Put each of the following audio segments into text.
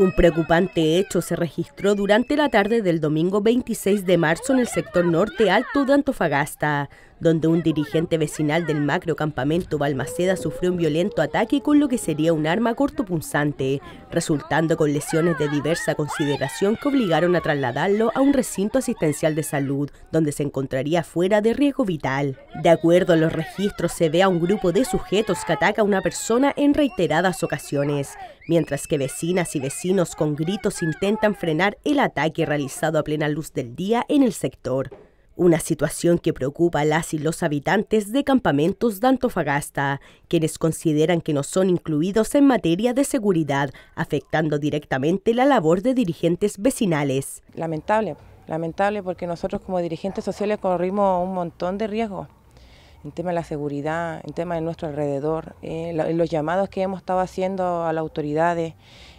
Un preocupante hecho se registró durante la tarde del domingo 26 de marzo en el sector norte alto de Antofagasta, donde un dirigente vecinal del macrocampamento Balmaceda sufrió un violento ataque con lo que sería un arma cortopunzante, resultando con lesiones de diversa consideración que obligaron a trasladarlo a un recinto asistencial de salud, donde se encontraría fuera de riesgo vital. De acuerdo a los registros, se ve a un grupo de sujetos que ataca a una persona en reiteradas ocasiones, mientras que vecinas y vecinos con gritos intentan frenar el ataque realizado a plena luz del día en el sector una situación que preocupa a las y los habitantes de campamentos de Antofagasta, quienes consideran que no son incluidos en materia de seguridad, afectando directamente la labor de dirigentes vecinales. Lamentable, lamentable porque nosotros como dirigentes sociales corrimos un montón de riesgos en tema de la seguridad, en tema de nuestro alrededor, en eh, los llamados que hemos estado haciendo a las autoridades,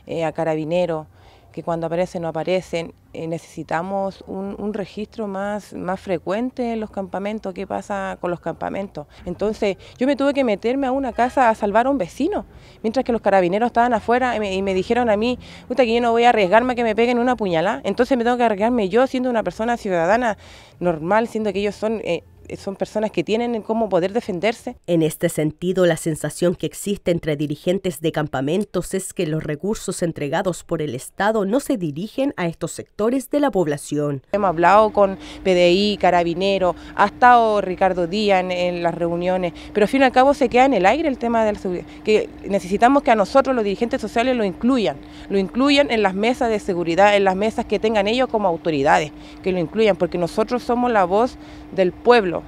eh, a carabineros, que cuando aparecen no aparecen. Eh, necesitamos un, registro más, más frecuente en los campamentos, qué pasa con los campamentos. Entonces yo me tuve que meterme a una casa a salvar a un vecino, mientras que los carabineros estaban afuera y me, dijeron a mí, puta que yo no voy a arriesgarme a que me peguen una puñalada, entonces me tengo que arriesgarme yo siendo una persona ciudadana normal, siendo que ellos son... Eh, son personas que tienen cómo poder defenderse. En este sentido, la sensación que existe entre dirigentes de campamentos es que los recursos entregados por el Estado no se dirigen a estos sectores de la población. Hemos hablado con PDI, Carabinero, ha estado Ricardo Díaz en, las reuniones, pero al fin y al cabo se queda en el aire el tema de la seguridad, que necesitamos que a nosotros los dirigentes sociales lo incluyan, lo incluyan en las mesas de seguridad, en las mesas que tengan ellos como autoridades, que lo incluyan, porque nosotros somos la voz del pueblo,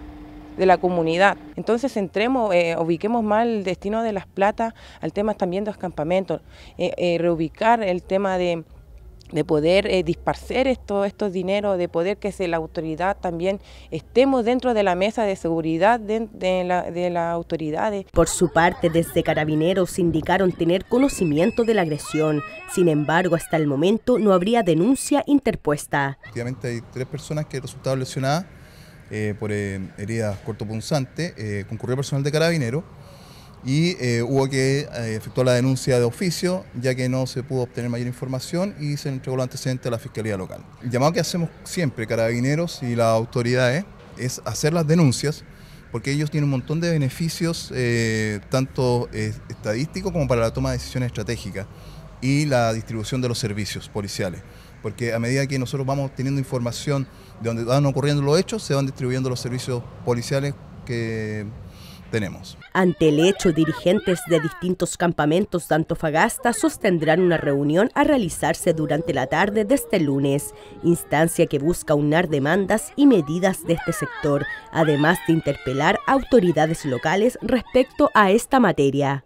de la comunidad. Entonces entremos, eh, ubiquemos más el destino de las platas al tema también de los campamentos, eh, eh, reubicar el tema de, poder eh, estos estos dineros, de poder que se, la autoridad también estemos dentro de la mesa de seguridad de, las autoridades. Por su parte, desde Carabineros indicaron tener conocimiento de la agresión. Sin embargo, hasta el momento no habría denuncia interpuesta. Efectivamente hay tres personas que resultaron lesionadas eh, por eh, heridas cortopunzantes, eh, concurrió personal de carabinero y hubo que efectuar la denuncia de oficio, ya que no se pudo obtener mayor información y se entregó lo antecedente a la Fiscalía Local. El llamado que hacemos siempre, carabineros y las autoridades, es hacer las denuncias porque ellos tienen un montón de beneficios, tanto estadísticos como para la toma de decisiones estratégicas y la distribución de los servicios policiales porque a medida que nosotros vamos teniendo información de donde van ocurriendo los hechos, se van distribuyendo los servicios policiales que tenemos. Ante el hecho, dirigentes de distintos campamentos de Antofagasta sostendrán una reunión a realizarse durante la tarde de este lunes, instancia que busca unar demandas y medidas de este sector, además de interpelar autoridades locales respecto a esta materia.